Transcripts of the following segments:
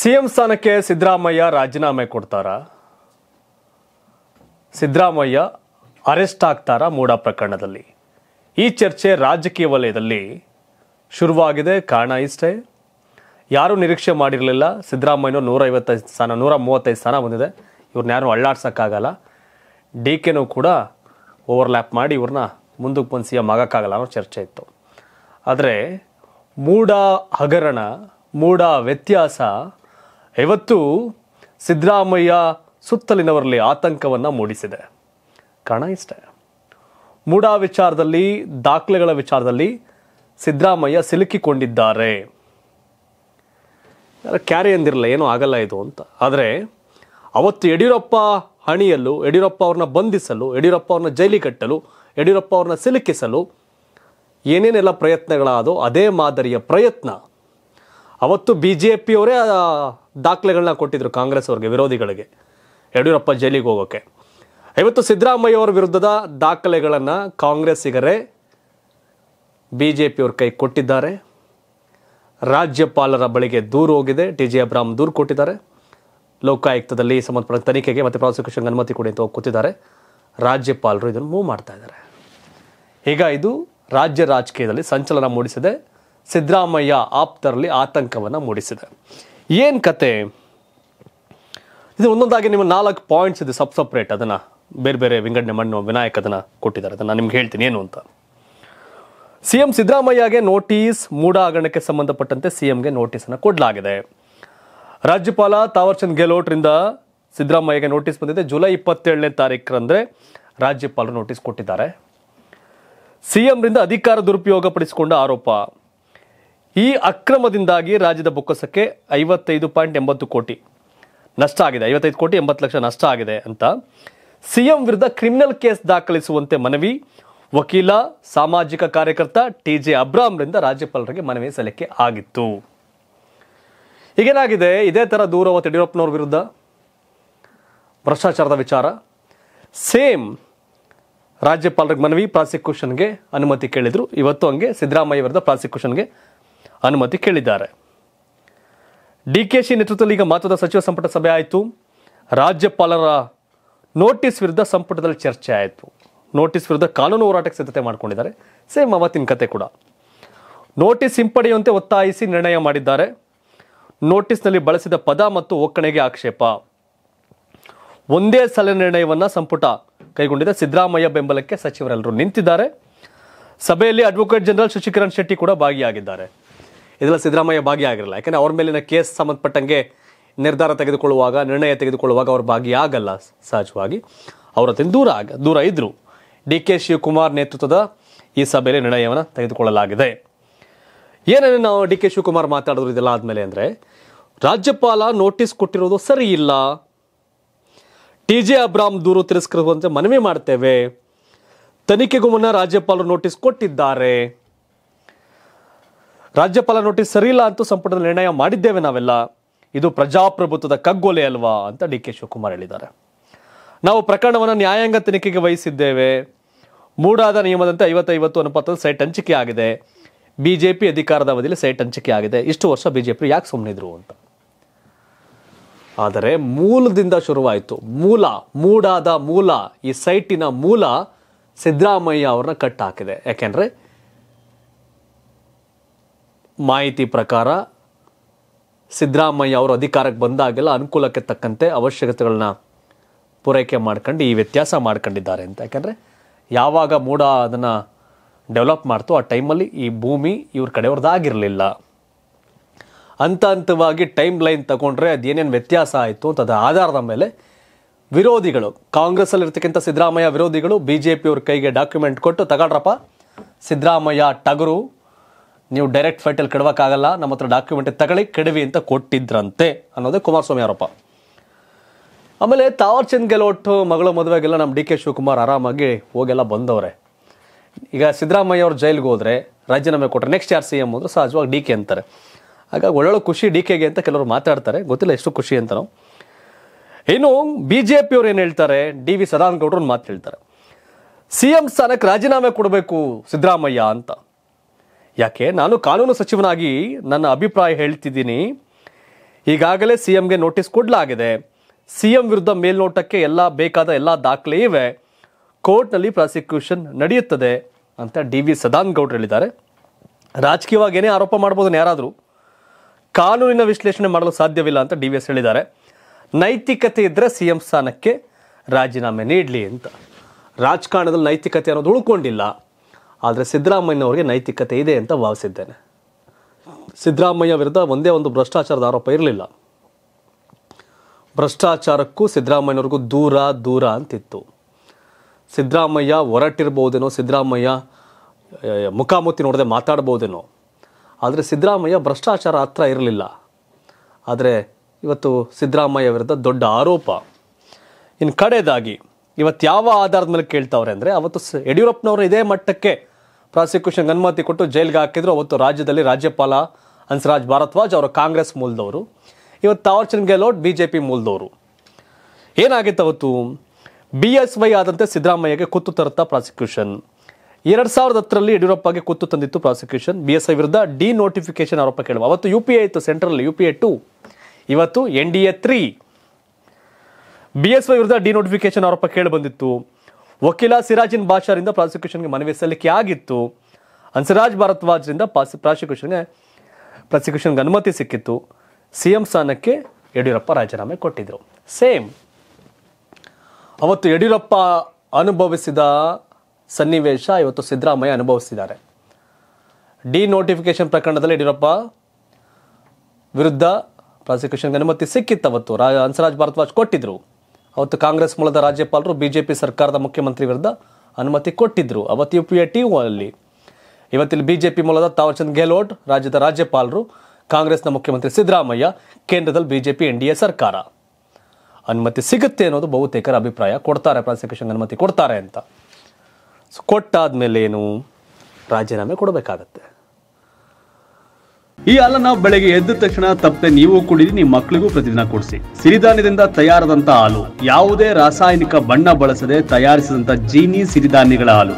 CM ಸ್ಥಾನಕ್ಕೆ ಸಿದ್ದರಾಮಯ್ಯ ರಾಜೀನಾಮೆ ಕೊಡ್ತಾರಾ ಸಿದ್ದರಾಮಯ್ಯ ಅರೆಸ್ಟ್ ಆಗ್ತಾರಾ ಮೂಡ ಪ್ರಕರಣದಲ್ಲಿ ಈ ಚರ್ಚೆ ರಾಜಕೀಯ ವಲಯದಲ್ಲಿ ಶುರುವಾಗಿದೆ ಕಾರಣ ಇಷ್ಟೇ ಯಾರೂ ನಿರೀಕ್ಷೆ ಮಾಡಿರಲಿಲ್ಲ ನೂರ ಐವತ್ತೈದು ಸ್ಥಾನ ನೂರ ಮೂವತ್ತೈದು ಸ್ಥಾನ ಬಂದಿದೆ ಇವ್ರನ್ನ ಯಾರೂ ಅಳ್ಳಾಡ್ಸೋಕ್ಕಾಗಲ್ಲ ಡಿ ಕೆನೂ ಕೂಡ ಓವರ್ಲ್ಯಾಪ್ ಮಾಡಿ ಇವ್ರನ್ನ ಮುಂದಕ್ಕೆ ಬಂದು ಸಿಎಂ ಆಗೋಕ್ಕಾಗಲ್ಲ ಅನ್ನೋ ಚರ್ಚೆ ಇತ್ತು ಆದರೆ ಮೂಡ ಹಗರಣ ಮೂಡ ವ್ಯತ್ಯಾಸ ಇವತ್ತು ಸಿದ್ದರಾಮಯ್ಯ ಸುತ್ತಲಿನವರಲ್ಲಿ ಆತಂಕವನ್ನು ಮೂಡಿಸಿದೆ ಕಾರಣ ಇಷ್ಟೇ ಮೂಡಾ ವಿಚಾರದಲ್ಲಿ ದಾಖಲೆಗಳ ವಿಚಾರದಲ್ಲಿ ಸಿದ್ದರಾಮಯ್ಯ ಸಿಲುಕಿಕೊಂಡಿದ್ದಾರೆ ಕ್ಯಾರೆ ಎಂದಿರಲ್ಲ ಏನೂ ಆಗಲ್ಲ ಇದು ಅಂತ ಆದರೆ ಅವತ್ತು ಯಡಿಯೂರಪ್ಪ ಹಣಿಯಲು ಯಡಿಯೂರಪ್ಪ ಅವ್ರನ್ನ ಬಂಧಿಸಲು ಯಡಿಯೂರಪ್ಪ ಅವ್ರನ್ನ ಜೈಲಿ ಕಟ್ಟಲು ಯಡಿಯೂರಪ್ಪ ಅವ್ರನ್ನ ಸಿಲುಕಿಸಲು ಏನೇನೆಲ್ಲ ಪ್ರಯತ್ನಗಳಾದೋ ಅದೇ ಮಾದರಿಯ ಪ್ರಯತ್ನ ಅವತ್ತು ಬಿ ಜೆ ಪಿಯವರೇ ದಾಖಲೆಗಳನ್ನ ಕೊಟ್ಟಿದ್ದರು ಕಾಂಗ್ರೆಸ್ ಅವ್ರಿಗೆ ವಿರೋಧಿಗಳಿಗೆ ಯಡಿಯೂರಪ್ಪ ಜೈಲಿಗೆ ಹೋಗೋಕೆ ಇವತ್ತು ಸಿದ್ದರಾಮಯ್ಯ ಅವರ ವಿರುದ್ಧದ ದಾಖಲೆಗಳನ್ನು ಕಾಂಗ್ರೆಸ್ಸಿಗರೇ ಬಿ ಜೆ ಪಿಯವ್ರ ಕೈ ಕೊಟ್ಟಿದ್ದಾರೆ ರಾಜ್ಯಪಾಲರ ಬಳಿಗೆ ದೂರು ಹೋಗಿದೆ ಟಿ ಜೆ ಅಬ್ರಾಮ್ ದೂರು ಕೊಟ್ಟಿದ್ದಾರೆ ಲೋಕಾಯುಕ್ತದಲ್ಲಿ ಸಂಬಂಧಪಟ್ಟ ತನಿಖೆಗೆ ಮತ್ತು ಪ್ರಾಸಿಕ್ಯೂಷನ್ಗೆ ಅನುಮತಿ ಕೊಡಿ ಅಂತ ಕೂತಿದ್ದಾರೆ ರಾಜ್ಯಪಾಲರು ಇದನ್ನು ಮೂವ್ ಮಾಡ್ತಾ ಇದ್ದಾರೆ ಈಗ ಇದು ರಾಜ್ಯ ರಾಜಕೀಯದಲ್ಲಿ ಸಂಚಲನ ಮೂಡಿಸಿದೆ ಸಿದ್ದರಾಮಯ್ಯ ಆಪ್ತರಲ್ಲಿ ಆತಂಕವನ್ನು ಮೂಡಿಸಿದೆ ಏನು ಕತೆ ಇದು ಒಂದೊಂದಾಗಿ ನಿಮ್ಮ ನಾಲ್ಕು ಪಾಯಿಂಟ್ಸ್ ಇದೆ ಸಬ್ ಸಪ್ರೇಟ್ ಅದನ್ನು ಬೇರೆ ಬೇರೆ ವಿಂಗಡಣೆ ಮಣ್ಣು ವಿನಾಯಕ ಅದನ್ನು ಕೊಟ್ಟಿದ್ದಾರೆ ಅದನ್ನು ನಿಮ್ಗೆ ಹೇಳ್ತೀನಿ ಏನು ಅಂತ ಸಿ ಎಂ ಸಿದ್ದರಾಮಯ್ಯಗೆ ನೋಟಿಸ್ ಮೂಡ ಹಗರಣಕ್ಕೆ ಸಂಬಂಧಪಟ್ಟಂತೆ ಸಿ ಎಂಗೆ ನೋಟಿಸನ್ನು ಕೊಡಲಾಗಿದೆ ರಾಜ್ಯಪಾಲ ತಾವರ್ಚಂದ್ ಗೆಹ್ಲೋಟ್ರಿಂದ ಸಿದ್ದರಾಮಯ್ಯಗೆ ನೋಟಿಸ್ ಬಂದಿದೆ ಜುಲೈ ಇಪ್ಪತ್ತೇಳನೇ ತಾರೀಕರಂದರೆ ರಾಜ್ಯಪಾಲರು ನೋಟಿಸ್ ಕೊಟ್ಟಿದ್ದಾರೆ ಸಿ ಎಂರಿಂದ ಅಧಿಕಾರ ದುರುಪಯೋಗ ಪಡಿಸಿಕೊಂಡ ಆರೋಪ ಈ ಅಕ್ರಮದಿಂದಾಗಿ ರಾಜ್ಯದ ಬೊಕ್ಕಸಕ್ಕೆ ಐವತ್ತೈದು ಪಾಯಿಂಟ್ ಎಂಬತ್ತು ಕೋಟಿ ನಷ್ಟ ಆಗಿದೆ ಐವತ್ತೈದು ಕೋಟಿ ಎಂಬತ್ತು ಲಕ್ಷ ನಷ್ಟ ಆಗಿದೆ ಅಂತ ಸಿಎಂ ವಿರುದ್ಧ ಕ್ರಿಮಿನಲ್ ಕೇಸ್ ದಾಖಲಿಸುವಂತೆ ಮನವಿ ವಕೀಲ ಸಾಮಾಜಿಕ ಕಾರ್ಯಕರ್ತ ಟಿ ಜೆ ಅಬ್ರಾಮ್ರಿಂದ ರಾಜ್ಯಪಾಲರಿಗೆ ಮನವಿ ಸಲ್ಲಿಕೆ ಆಗಿತ್ತು ಈಗೇನಾಗಿದೆ ಇದೇ ಥರ ದೂರವತ್ತು ಯಡಿಯೂರಪ್ಪನವ್ರ ವಿರುದ್ಧ ಭ್ರಷ್ಟಾಚಾರದ ವಿಚಾರ ಸೇಮ್ ರಾಜ್ಯಪಾಲರಿಗೆ ಮನವಿ ಪ್ರಾಸಿಕ್ಯೂಷನ್ಗೆ ಅನುಮತಿ ಕೇಳಿದರು ಇವತ್ತು ಹಂಗೆ ಸಿದ್ದರಾಮಯ್ಯ ವಿರುದ್ಧ ಪ್ರಾಸಿಕ್ಯೂಷನ್ಗೆ ಅನುಮತಿ ಕೇಳಿದ್ದಾರೆ ಡಿಕೆಶಿ ನೇತೃತ್ವದಲ್ಲಿ ಈಗ ಮಹತ್ವದ ಸಚಿವ ಸಂಪುಟ ಸಭೆ ಆಯಿತು ರಾಜ್ಯಪಾಲರ ನೋಟಿಸ್ ವಿರುದ್ಧ ಸಂಪುಟದಲ್ಲಿ ಚರ್ಚೆ ಆಯಿತು ನೋಟಿಸ್ ವಿರುದ್ಧ ಕಾನೂನು ಹೋರಾಟಕ್ಕೆ ಸಿದ್ಧತೆ ಮಾಡಿಕೊಂಡಿದ್ದಾರೆ ಸೇಮ್ ಅವತ್ತಿನ ಕತೆ ಕೂಡ ನೋಟಿಸ್ ಹಿಂಪಡೆಯುವಂತೆ ಒತ್ತಾಯಿಸಿ ನಿರ್ಣಯ ಮಾಡಿದ್ದಾರೆ ನೋಟಿಸ್ನಲ್ಲಿ ಬಳಸಿದ ಪದ ಮತ್ತು ಒಕ್ಕಣೆಗೆ ಆಕ್ಷೇಪ ಒಂದೇ ಸಲ ನಿರ್ಣಯವನ್ನು ಸಂಪುಟ ಕೈಗೊಂಡಿದ್ದ ಸಿದ್ದರಾಮಯ್ಯ ಬೆಂಬಲಕ್ಕೆ ಸಚಿವರೆಲ್ಲರೂ ನಿಂತಿದ್ದಾರೆ ಸಭೆಯಲ್ಲಿ ಅಡ್ವೊಕೇಟ್ ಜನರಲ್ ಶಶಿಕಿರಣ್ ಶೆಟ್ಟಿ ಕೂಡ ಭಾಗಿಯಾಗಿದ್ದಾರೆ ಇದೆಲ್ಲ ಸಿದ್ದರಾಮಯ್ಯ ಭಾಗಿಯಾಗಿರಲ್ಲ ಯಾಕಂದರೆ ಅವ್ರ ಮೇಲಿನ ಕೇಸ್ ಸಂಬಂಧಪಟ್ಟಂಗೆ ನಿರ್ಧಾರ ತೆಗೆದುಕೊಳ್ಳುವಾಗ ನಿರ್ಣಯ ತೆಗೆದುಕೊಳ್ಳುವಾಗ ಅವ್ರ ಭಾಗಿಯಾಗಲ್ಲ ಸಹಜವಾಗಿ ಅವರ ದೂರ ಆಗ ದೂರ ಇದ್ದರು ಡಿ ಕೆ ಶಿವಕುಮಾರ್ ನೇತೃತ್ವದ ಈ ಸಭೆಯಲ್ಲಿ ನಿರ್ಣಯವನ್ನು ತೆಗೆದುಕೊಳ್ಳಲಾಗಿದೆ ಏನೇನು ನಾವು ಡಿ ಕೆ ಶಿವಕುಮಾರ್ ಮಾತಾಡಿದ್ರು ಇದೆಲ್ಲ ಆದಮೇಲೆ ಅಂದರೆ ರಾಜ್ಯಪಾಲ ನೋಟಿಸ್ ಕೊಟ್ಟಿರೋದು ಸರಿ ಇಲ್ಲ ಟಿ ಜೆ ಅಬ್ರಾಮ್ ದೂರು ತಿರಸ್ಕರಿಸುವಂತೆ ಮನವಿ ಮಾಡ್ತೇವೆ ತನಿಖೆಗೂ ಮುನ್ನ ರಾಜ್ಯಪಾಲರು ನೋಟಿಸ್ ಕೊಟ್ಟಿದ್ದಾರೆ ರಾಜ್ಯಪಾಲ ನೋಟಿಸ್ ಸರಿಯಿಲ್ಲ ಅಂತೂ ಸಂಪುಟದ ನಿರ್ಣಯ ಮಾಡಿದ್ದೇವೆ ನಾವೆಲ್ಲ ಇದು ಪ್ರಜಾಪ್ರಭುತ್ವದ ಕಗ್ಗೊಲೆ ಅಲ್ವಾ ಅಂತ ಡಿ ಕೆ ಶಿವಕುಮಾರ್ ಹೇಳಿದ್ದಾರೆ ನಾವು ಪ್ರಕರಣವನ್ನು ನ್ಯಾಯಾಂಗ ತನಿಖೆಗೆ ವಹಿಸಿದ್ದೇವೆ ಮೂಡಾದ ನಿಯಮದಂತೆ ಐವತ್ತೈವತ್ತು ಅನುಪಾತದ ಸೈಟ್ ಹಂಚಿಕೆ ಆಗಿದೆ ಬಿಜೆಪಿ ಅಧಿಕಾರದ ಅವಧಿಯಲ್ಲಿ ಸೈಟ್ ಹಂಚಿಕೆ ಆಗಿದೆ ಇಷ್ಟು ವರ್ಷ ಬಿಜೆಪಿ ಯಾಕೆ ಸುಮ್ಮನಿದ್ರು ಅಂತ ಆದರೆ ಮೂಲದಿಂದ ಶುರುವಾಯಿತು ಮೂಲ ಮೂಡಾದ ಮೂಲ ಈ ಸೈಟಿನ ಮೂಲ ಸಿದ್ದರಾಮಯ್ಯ ಅವ್ರನ್ನ ಕಟ್ಟಾಕಿದೆ ಯಾಕೆಂದರೆ ಮಾಹಿತಿ ಪ್ರಕಾರ ಸಿದ್ದರಾಮಯ್ಯ ಅವರು ಅಧಿಕಾರಕ್ಕೆ ಬಂದಾಗೆಲ್ಲ ಅನುಕೂಲಕ್ಕೆ ತಕ್ಕಂತೆ ಅವಶ್ಯಕತೆಗಳನ್ನ ಪೂರೈಕೆ ಮಾಡ್ಕೊಂಡು ಈ ವ್ಯತ್ಯಾಸ ಮಾಡ್ಕೊಂಡಿದ್ದಾರೆ ಅಂತ ಯಾಕೆಂದರೆ ಯಾವಾಗ ಮೂಡ ಅದನ್ನು ಡೆವಲಪ್ ಮಾಡ್ತೋ ಆ ಟೈಮಲ್ಲಿ ಈ ಭೂಮಿ ಇವ್ರ ಕಡೆಯವ್ರದ್ದಾಗಿರಲಿಲ್ಲ ಹಂತ ಹಂತವಾಗಿ ಟೈಮ್ ಲೈನ್ ತಗೊಂಡ್ರೆ ಅದೇನೇನು ವ್ಯತ್ಯಾಸ ಆಯಿತು ಅಂತ ಅದರ ಆಧಾರದ ಮೇಲೆ ವಿರೋಧಿಗಳು ಕಾಂಗ್ರೆಸ್ಸಲ್ಲಿರ್ತಕ್ಕಂಥ ಸಿದ್ದರಾಮಯ್ಯ ವಿರೋಧಿಗಳು ಬಿ ಜೆ ಪಿಯವ್ರ ಕೈಗೆ ಡಾಕ್ಯುಮೆಂಟ್ ಕೊಟ್ಟು ತಗೊಂಡ್ರಪ್ಪ ಸಿದ್ದರಾಮಯ್ಯ ಟಗರು ನೀವು ಡೈರೆಕ್ಟ್ ಫೈಟಲ್ಲಿ ಕೆಡವಕ್ಕಾಗಲ್ಲ ನಮ್ಮ ಹತ್ರ ಡಾಕ್ಯುಮೆಂಟ್ ತಗೊಳ್ಳಿ ಕೆಡವಿ ಅಂತ ಕೊಟ್ಟಿದ್ರಂತೆ ಅನ್ನೋದೇ ಕುಮಾರಸ್ವಾಮಿ ಆರೋಪ ಆಮೇಲೆ ಚಂದ್ ಗೆಲೋಟ್ ಮಗಳ ಮದುವೆಗೆಲ್ಲ ನಮ್ಮ ಡಿ ಕೆ ಶಿವಕುಮಾರ್ ಆರಾಮಾಗಿ ಹೋಗೆಲ್ಲ ಬಂದವರೆ ಈಗ ಸಿದ್ದರಾಮಯ್ಯ ಅವ್ರ ಜೈಲಿಗೆ ಹೋದ್ರೆ ರಾಜೀನಾಮೆ ಕೊಟ್ಟರೆ ನೆಕ್ಸ್ಟ್ ಯಾರು ಸಿ ಎಂ ಹೋದ್ರೆ ಸಹಜವಾಗಿ ಡಿ ಕೆ ಅಂತಾರೆ ಹಾಗಾಗಿ ಒಳ್ಳೊಳ್ಳೆ ಖುಷಿ ಡಿ ಕೆಗೆ ಅಂತ ಕೆಲವರು ಮಾತಾಡ್ತಾರೆ ಗೊತ್ತಿಲ್ಲ ಎಷ್ಟು ಖುಷಿ ಅಂತ ನಾವು ಇನ್ನು ಬಿ ಜೆ ಪಿಯವ್ರು ಏನು ಹೇಳ್ತಾರೆ ಡಿ ವಿ ಸದಾನಂದ ಮಾತು ಹೇಳ್ತಾರೆ ಸಿ ಎಂ ಸ್ಥಾನಕ್ಕೆ ರಾಜೀನಾಮೆ ಕೊಡಬೇಕು ಸಿದ್ದರಾಮಯ್ಯ ಅಂತ ಯಾಕೆ ನಾನು ಕಾನೂನು ಸಚಿವನಾಗಿ ನನ್ನ ಅಭಿಪ್ರಾಯ ಹೇಳ್ತಿದ್ದೀನಿ ಈಗಾಗಲೇ ಸಿ ಎಂಗೆ ನೋಟಿಸ್ ಕೊಡಲಾಗಿದೆ ಸಿ ಎಂ ವಿರುದ್ಧ ಮೇಲ್ನೋಟಕ್ಕೆ ಎಲ್ಲ ಬೇಕಾದ ಎಲ್ಲ ದಾಖಲೆ ಇವೆ ಕೋರ್ಟ್ನಲ್ಲಿ ಪ್ರಾಸಿಕ್ಯೂಷನ್ ನಡೆಯುತ್ತದೆ ಅಂತ ಡಿ ವಿ ಸದಾನ್ ಗೌಡ್ರು ಹೇಳಿದ್ದಾರೆ ರಾಜಕೀಯವಾಗಿ ಏನೇ ಆರೋಪ ಮಾಡ್ಬೋದು ಯಾರಾದರೂ ಕಾನೂನಿನ ವಿಶ್ಲೇಷಣೆ ಮಾಡಲು ಸಾಧ್ಯವಿಲ್ಲ ಅಂತ ಡಿ ವಿ ಎಸ್ ಹೇಳಿದ್ದಾರೆ ನೈತಿಕತೆ ಇದ್ದರೆ ಸಿ ಎಂ ಸ್ಥಾನಕ್ಕೆ ರಾಜೀನಾಮೆ ನೀಡಲಿ ಅಂತ ರಾಜಕಾರಣದಲ್ಲಿ ನೈತಿಕತೆ ಅನ್ನೋದು ಉಳ್ಕೊಂಡಿಲ್ಲ ಆದರೆ ಸಿದ್ದರಾಮಯ್ಯನವ್ರಿಗೆ ನೈತಿಕತೆ ಇದೆ ಅಂತ ಭಾವಿಸಿದ್ದೇನೆ ಸಿದ್ದರಾಮಯ್ಯ ವಿರುದ್ಧ ಒಂದೇ ಒಂದು ಭ್ರಷ್ಟಾಚಾರದ ಆರೋಪ ಇರಲಿಲ್ಲ ಭ್ರಷ್ಟಾಚಾರಕ್ಕೂ ಸಿದ್ದರಾಮಯ್ಯವ್ರಿಗೂ ದೂರ ದೂರ ಅಂತಿತ್ತು ಸಿದ್ದರಾಮಯ್ಯ ಹೊರಟಿರ್ಬೋದೇನೋ ಸಿದ್ದರಾಮಯ್ಯ ಮುಖಾಮುಖಿ ನೋಡದೆ ಮಾತಾಡ್ಬೋದೇನೋ ಆದರೆ ಸಿದ್ದರಾಮಯ್ಯ ಭ್ರಷ್ಟಾಚಾರ ಹತ್ರ ಇರಲಿಲ್ಲ ಆದರೆ ಇವತ್ತು ಸಿದ್ದರಾಮಯ್ಯ ವಿರುದ್ಧ ದೊಡ್ಡ ಆರೋಪ ಇನ್ನು ಕಡೆಯದಾಗಿ ಇವತ್ತು ಯಾವ ಆಧಾರದ ಮೇಲೆ ಕೇಳ್ತಾವ್ರೆ ಅಂದರೆ ಅವತ್ತು ಯಡಿಯೂರಪ್ಪನವರು ಇದೇ ಮಟ್ಟಕ್ಕೆ ಪ್ರಾಸಿಕ್ಯೂಷನ್ ಅನುಮತಿ ಕೊಟ್ಟು ಜೈಲಿಗೆ ಹಾಕಿದ್ರು ಅವತ್ತು ರಾಜ್ಯದಲ್ಲಿ ರಾಜ್ಯಪಾಲ ಹನ್ಸರಾಜ್ ಭಾರದ್ವಾಜ್ ಅವರು ಕಾಂಗ್ರೆಸ್ ಮೂಲದವರು ಇವತ್ತು Thawarchand Gehlot B J P ಮೂಲದವರು ಏನಾಗಿತ್ತು ಅವತ್ತು ಬಿ ಎಸ್ ವೈ ಆದಂತೆ ಸಿದ್ದರಾಮಯ್ಯಗೆ ಕುತ್ತು ತರುತ್ತಾ ಪ್ರಾಸಿಕ್ಯೂಷನ್ ಎರಡು ಸಾವಿರದ ಹತ್ತರಲ್ಲಿ ಯಡಿಯೂರಪ್ಪಗೆ ಕುತ್ತು ತಂದಿತ್ತು ಪ್ರಾಸಿಕ್ಯೂಷನ್ ಬಿ ಎಸ್ ಐ ವಿರುದ್ಧ ಡಿ ನೋಟಿಫಿಕೇಶನ್ ಆರೋಪ ಕೇಳುವ ಅವತ್ತು ಯು ಪಿ ಎ ಇತ್ತು central U P A two ಇವತ್ತು N D A three B S Y ವಿರುದ್ಧ ಡಿ ನೋಟಿಫಿಕೇಶನ್ ಆರೋಪ ಕೇಳಿ ಬಂದಿತ್ತು ವಕೀಲ ಸಿರಾಜಿನ್ ಬಾಷಾರಿಂದ ಪ್ರಾಸಿಕ್ಯೂಷನ್ಗೆ ಮನವಿ ಸಲ್ಲಿಕೆ ಆಗಿತ್ತು ಹನ್ಸರಾಜ್ ಭಾರದ್ವಾಜ್ರಿಂದ ಪಾಸ್ ಪ್ರಾಸಿಕ್ಯೂಷನ್ಗೆ ಪ್ರಾಸಿಕ್ಯೂಷನ್ಗೆ ಅನುಮತಿ ಸಿಕ್ಕಿತ್ತು ಸಿ ಎಂ ಸ್ಥಾನಕ್ಕೆ ಯಡಿಯೂರಪ್ಪ ರಾಜೀನಾಮೆ ಕೊಟ್ಟಿದ್ದರು ಸೇಮ್ ಅವತ್ತು ಯಡಿಯೂರಪ್ಪ ಅನುಭವಿಸಿದ ಸನ್ನಿವೇಶ ಇವತ್ತು ಸಿದ್ದರಾಮಯ್ಯ ಅನುಭವಿಸಿದ್ದಾರೆ ಡಿ ನೋಟಿಫಿಕೇಶನ್ ಪ್ರಕರಣದಲ್ಲಿ ಯಡಿಯೂರಪ್ಪ ವಿರುದ್ಧ ಪ್ರಾಸಿಕ್ಯೂಷನ್ಗೆ ಅನುಮತಿ ಸಿಕ್ಕಿತ್ತು ಅವತ್ತು ರಾ ಹನ್ಸರಾಜ್ ಭಾರದ್ವಾಜ್ ಕೊಟ್ಟಿದ್ದರು ಅವತ್ತು ಕಾಂಗ್ರೆಸ್ ಮೂಲದ ರಾಜ್ಯಪಾಲರು ಬಿಜೆಪಿ ಸರ್ಕಾರದ ಮುಖ್ಯಮಂತ್ರಿ ವಿರುದ್ಧ ಅನುಮತಿ ಕೊಟ್ಟಿದ್ದರು ಅವತ್ತು ಯು ಪಿ ಎ ಟಿ ಅಲ್ಲಿ ಇವತ್ತಿಲ್ಲಿ ಬಿಜೆಪಿ ಮೂಲದ ತಾವರ್ಚಂದ್ ಗೆಹ್ಲೋಟ್ ರಾಜ್ಯದ ರಾಜ್ಯಪಾಲರು ಕಾಂಗ್ರೆಸ್ನ ಮುಖ್ಯಮಂತ್ರಿ ಸಿದ್ದರಾಮಯ್ಯ ಕೇಂದ್ರದಲ್ಲಿ ಬಿಜೆಪಿ ಎನ್ ಡಿ ಎ ಸರ್ಕಾರ ಅನುಮತಿ ಸಿಗುತ್ತೆ ಅನ್ನೋದು ಬಹುತೇಕರ ಅಭಿಪ್ರಾಯ ಕೊಡ್ತಾರೆ ಪ್ರಾಸಿಕ್ಯೂಷನ್ ಅನುಮತಿ ಕೊಡ್ತಾರೆ ಅಂತ ಸೊ ಕೊಟ್ಟಾದ ಮೇಲೆ ಏನು ರಾಜೀನಾಮೆ ಕೊಡಬೇಕಾಗತ್ತೆ ಈ ಹಾಲನ್ನ ಬೆಳಗ್ಗೆ ಎದ್ದ ತಕ್ಷಣ ತಪ್ಪದೆ ನೀವು ಕುಡಿದು ನಿಮ್ಮ ಮಕ್ಕಳಿಗೂ ಪ್ರತಿದಿನ ಕೊಡಿಸಿ ಸಿರಿಧಾನ್ಯದಿಂದ ತಯಾರದಂತ ಹಾಲು ಯಾವುದೇ ರಾಸಾಯನಿಕ ಬಣ್ಣ ಬಳಸದೆ ತಯಾರಿಸಿದಂತ ಜೀನಿ ಸಿರಿಧಾನ್ಯಗಳ ಹಾಲು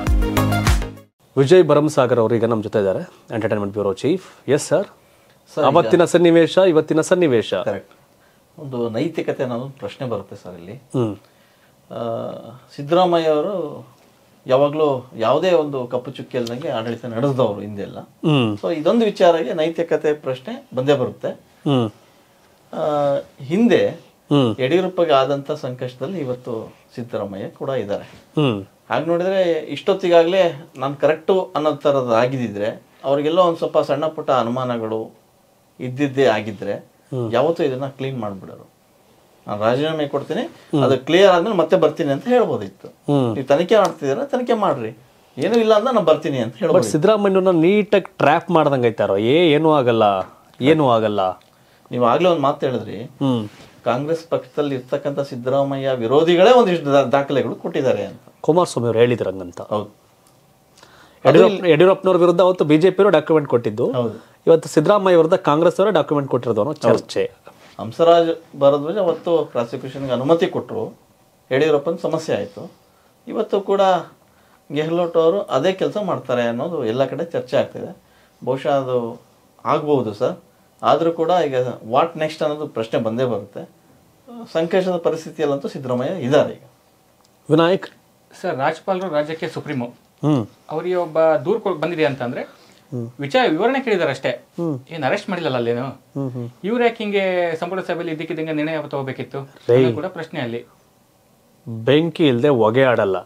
ವಿಜಯ್ ಭರಮಸಾಗರ್ ಅವರು ಈಗ ನಮ್ಮ ಜೊತೆ ಇದ್ದಾರೆ entertainment bureau chief S sir ಅವತ್ತಿನ ಸನ್ನಿವೇಶ ಇವತ್ತಿನ ಸನ್ನಿವೇಶ ಒಂದು ನೈತಿಕತೆ ಅನ್ನೋದು ಪ್ರಶ್ನೆ ಬರುತ್ತೆ ಸರ್ ಇಲ್ಲಿ ಸಿದ್ದರಾಮಯ್ಯ ಅವರು ಯಾವಾಗ್ಲೂ ಯಾವುದೇ ಒಂದು ಕಪ್ಪು ಚುಕ್ಕಿ ಇಲ್ದಂಗೆ ಆಡಳಿತ ನಡೆಸಿದವರು ಹಿಂದೆಲ್ಲ ಸೊ ಇದೊಂದು ವಿಚಾರಕ್ಕೆ ನೈತಿಕತೆ ಪ್ರಶ್ನೆ ಬಂದೇ ಬರುತ್ತೆ ಹಿಂದೆ ಯಡಿಯೂರಪ್ಪಗೆ ಆದಂತ ಸಂಕಷ್ಟದಲ್ಲಿ ಇವತ್ತು ಸಿದ್ದರಾಮಯ್ಯ ಕೂಡ ಇದ್ದಾರೆ ಹಾಗೆ ನೋಡಿದ್ರೆ ಇಷ್ಟೊತ್ತಿಗಾಗಲೇ ನಾನು ಕರೆಕ್ಟು ಅನ್ನೋ ಥರದ್ದು ಆಗಿದ್ದಿದ್ರೆ ಅವ್ರಿಗೆಲ್ಲ ಒಂದ್ ಸ್ವಲ್ಪ ಸಣ್ಣ ಪುಟ್ಟ ಅನುಮಾನಗಳು ಇದ್ದಿದ್ದೇ ಆಗಿದ್ರೆ ಯಾವತ್ತೂ ಇದನ್ನ ಕ್ಲೀನ್ ಮಾಡಿಬಿಡೋರು ನಾನು ರಾಜೀನಾಮೆ ಕೊಡ್ತೀನಿ ಅದು ಕ್ಲಿಯರ್ ಆದ್ಮೇಲೆ ಮತ್ತೆ ಬರ್ತೀನಿ ಅಂತ ಹೇಳ್ಬೋದಿತ್ತು ನೀವು ತನಿಖೆ ಮಾಡ್ತಿದ್ದೀರಾ ತನಿಖೆ ಮಾಡ್ರಿ ಏನು ಇಲ್ಲ ಅಂದ್ರೆ ನಾನು ಬರ್ತೀನಿ ಅಂತ ಹೇಳ್ಬೋದು ಸಿದ್ದರಾಮಯ್ಯನ ನೀಟಾಗಿ ಟ್ರ್ಯಾಪ್ ಮಾಡ್ದಂಗೆ ಐತಾರೋ ಏ ಏನೂ ಆಗಲ್ಲ ಏನೂ ಆಗಲ್ಲ ನೀವು ಆಗ್ಲೇ ಒಂದು ಮಾತು ಹೇಳಿದ್ರಿ ಕಾಂಗ್ರೆಸ್ ಪಕ್ಷದಲ್ಲಿ ಇರ್ತಕ್ಕಂಥ ಸಿದ್ದರಾಮಯ್ಯ ವಿರೋಧಿಗಳೇ ಒಂದಿಷ್ಟು ದಾಖಲೆಗಳು ಕೊಟ್ಟಿದ್ದಾರೆ ಅಂತ ಕುಮಾರಸ್ವಾಮಿ ಅವರು ಹೇಳಿದ್ರು ಹಂಗಂತ ಹೌದು ಯಡಿಯೂರಪ್ಪ ಯಡಿಯೂರಪ್ಪನವ್ರ ವಿರುದ್ಧ ಅವತ್ತು ಬಿಜೆಪಿಯವರು ಡಾಕ್ಯುಮೆಂಟ್ ಕೊಟ್ಟಿದ್ದು ಇವತ್ತು ಸಿದ್ದರಾಮಯ್ಯ ವಿರುದ್ಧ ಕಾಂಗ್ರೆಸ್ ಅವರೇ ಡಾಕ್ಯುಮೆಂಟ್ ಕೊಟ್ಟಿರೋದು ಚರ್ಚೆ ಹಂಸರಾಜ್ ಭಾರದ್ವಾಜ್ ಅವತ್ತು ಪ್ರಾಸಿಕ್ಯೂಷನ್ಗೆ ಅನುಮತಿ ಕೊಟ್ಟರು ಯಡಿಯೂರಪ್ಪನ ಸಮಸ್ಯೆ ಆಯಿತು ಇವತ್ತು ಕೂಡ ಗೆಹ್ಲೋಟ್ ಅವರು ಅದೇ ಕೆಲಸ ಮಾಡ್ತಾರೆ ಅನ್ನೋದು ಎಲ್ಲ ಕಡೆ ಚರ್ಚೆ ಆಗ್ತಿದೆ ಬಹುಶಃ ಅದು ಆಗ್ಬೋದು ಸರ್ ಆದರೂ ಕೂಡ ಈಗ ವಾಟ್ ನೆಕ್ಸ್ಟ್ ಅನ್ನೋದು ಪ್ರಶ್ನೆ ಬಂದೇ ಬರುತ್ತೆ ಸಂಕಷ್ಟದ ಪರಿಸ್ಥಿತಿಯಲ್ಲಂತೂ ಸಿದ್ದರಾಮಯ್ಯ ಇದ್ದಾರೆ ಈಗ ವಿನಾಯಕ್ ಸರ್ ರಾಜ್ಯಪಾಲರು ರಾಜ್ಯಕ್ಕೆ ಸುಪ್ರೀಮು ಅವರಿಗೆ ಒಬ್ಬ ದೂರು ಬಂದಿದೆ ಅಂತಂದರೆ ವಿಚಾರ ವಿವರಣೆ ಕೇಳಿದಾರೆ ಅಷ್ಟೇ ಏನ್ ಅರೆಸ್ಟ್ ಮಾಡಿಲ್ಲ ಅಲ್ಲೇನು ಇವ್ರ ಯಾಕೆ ಹಿಂಗೆ ಸಂಪುಟ ಸಭೆಯಲ್ಲಿ ಇದಕ್ಕಿದ್ದಂಗೆ ನಿರ್ಣಯ ತಗೋಬೇಕಿತ್ತು ಕೂಡ ಪ್ರಶ್ನೆ ಅಲ್ಲಿ ಬೆಂಕಿ ಇಲ್ಲದೆ ಹೊಗೆ ಆಡಲ್ಲ